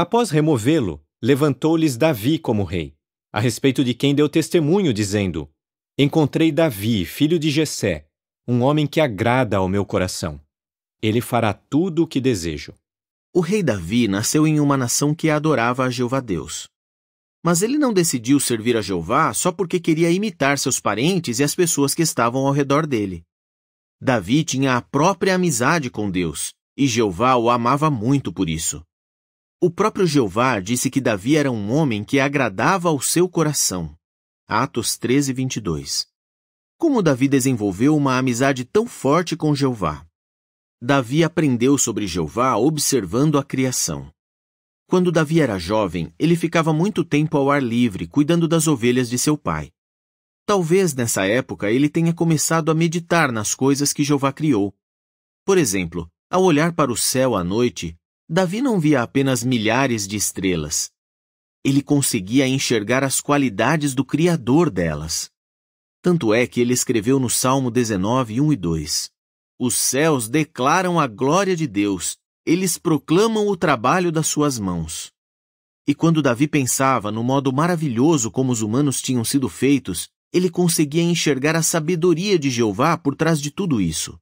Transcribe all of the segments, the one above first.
Após removê-lo, levantou-lhes Davi como rei, a respeito de quem deu testemunho, dizendo: Encontrei Davi, filho de Jessé, um homem que agrada ao meu coração. Ele fará tudo o que desejo. O rei Davi nasceu em uma nação que adorava a Jeová Deus. Mas ele não decidiu servir a Jeová só porque queria imitar seus parentes e as pessoas que estavam ao redor dele. Davi tinha a própria amizade com Deus, e Jeová o amava muito por isso. O próprio Jeová disse que Davi era um homem que agradava ao seu coração. Atos 13, 22. Como Davi desenvolveu uma amizade tão forte com Jeová? Davi aprendeu sobre Jeová observando a criação. Quando Davi era jovem, ele ficava muito tempo ao ar livre, cuidando das ovelhas de seu pai. Talvez nessa época ele tenha começado a meditar nas coisas que Jeová criou. Por exemplo, ao olhar para o céu à noite, Davi não via apenas milhares de estrelas. Ele conseguia enxergar as qualidades do Criador delas. Tanto é que ele escreveu no Salmo 19, 1 e 2: Os céus declaram a glória de Deus, eles proclamam o trabalho das suas mãos. E quando Davi pensava no modo maravilhoso como os humanos tinham sido feitos, ele conseguia enxergar a sabedoria de Jeová por trás de tudo isso.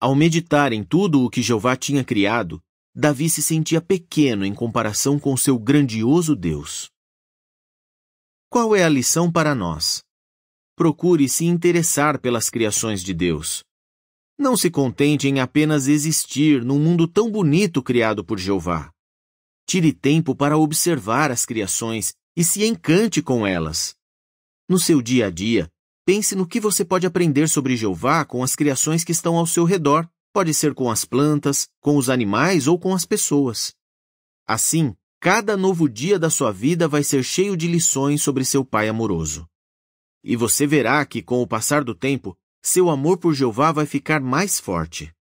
Ao meditar em tudo o que Jeová tinha criado, Davi se sentia pequeno em comparação com seu grandioso Deus. Qual é a lição para nós? Procure se interessar pelas criações de Deus. Não se contente em apenas existir num mundo tão bonito criado por Jeová. Tire tempo para observar as criações e se encante com elas. No seu dia a dia, pense no que você pode aprender sobre Jeová com as criações que estão ao seu redor. Pode ser com as plantas, com os animais ou com as pessoas. Assim, cada novo dia da sua vida vai ser cheio de lições sobre seu Pai amoroso. E você verá que, com o passar do tempo, seu amor por Jeová vai ficar mais forte.